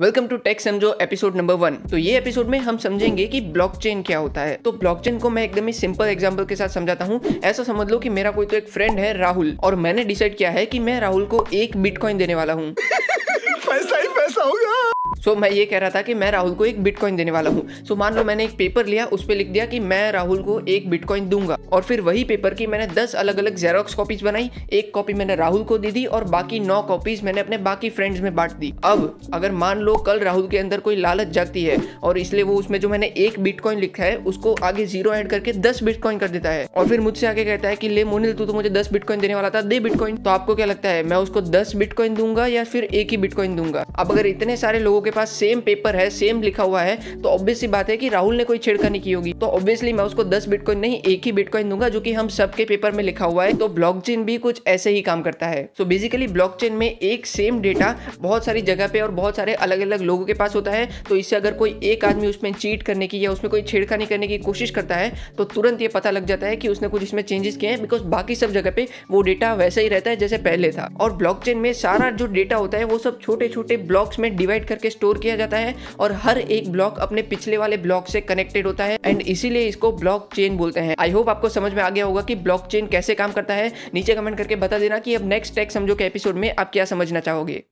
welcome to tech समझो episode number one तो ये एपिसोड में हम समझेंगे कि ब्लॉकचेन क्या होता है तो ब्लॉकचेन को मैं एकदम ही सिंपल एग्जांपल के साथ समझाता हूँ ऐसा समझ लो कि मेरा कोई तो एक फ्रेंड है राहुल और मैंने डिसाइड किया है कि मैं राहुल को एक बिटकॉइन देने वाला हूँ सो मैं ये कह रहा था कि मैं राहुल को एक बिटकॉइन देने वाला हूँ सो मान लो मैंने एक पेपर लिया उस पर लिख दिया कि मैं राहुल को एक बिटकॉइन दूंगा और फिर वही पेपर की मैंने दस अलग अलग जेरोक्स कॉपीज बनाई एक कॉपी मैंने राहुल को दी दी और बाकी नौ कॉपीज मैंने अपने बाकी फ्रेंड्स में बांट दी अब अगर मान लो कल राहुल के अंदर कोई लालच जागती है और इसलिए वो उसमें जो मैंने एक बिटकॉइन लिखा है उसको आगे जीरो ऐड करके दस बिटकॉइन कर देता है और फिर मुझसे आगे कहता है कि ले मोनिल तू तो मुझे दस बिटकॉइन देने वाला था दे बिटकॉइन तो आपको क्या लगता है मैं उसको दस बिटकॉइन दूंगा या फिर एक ही बिटकॉइन दूंगा अब अगर इतने सारे लोगों के के पास सेम पेपर है सेम लिखा हुआ है तो ऑब्वियसली बात है कि राहुल ने कोई नहीं की होगी तो ऑब्वियसली मैं उसको दस बिटकॉइन नहीं एक ही बिटकॉइन दूंगा जो कि हम सबके पेपर में लिखा हुआ है तो ब्लॉकचेन भी कुछ ऐसे ही काम करता है सो बेसिकली ब्लॉकचेन में एक सेम डेटा बहुत सारी जगह पे और बहुत सारे अलग अलग लोगों के पास होता है तो इससे अगर कोई एक आदमी उसमें चीट करने की या उसमें कोई छेड़खानी करने की कोशिश करता है तो तुरंत ये पता लग जाता है कि उसने कुछ इसमें चेंजेस किए हैं बिकॉज बाकी सब जगह पे वो डेटा वैसा ही रहता है जैसे पहले था और ब्लॉक में सारा जो डेटा होता है वो सब छोटे छोटे ब्लॉक्स में डिवाइड करके स्टोर किया जाता है और हर एक ब्लॉक अपने पिछले वाले ब्लॉक से कनेक्टेड होता है एंड इसीलिए इसको ब्लॉक चेन बोलते हैं आई होप आपको समझ में आ गया होगा कि ब्लॉक चेन कैसे काम करता है नीचे कमेंट करके बता देना कि अब नेक्स्ट टेक्स समझो के एपिसोड में आप क्या समझना चाहोगे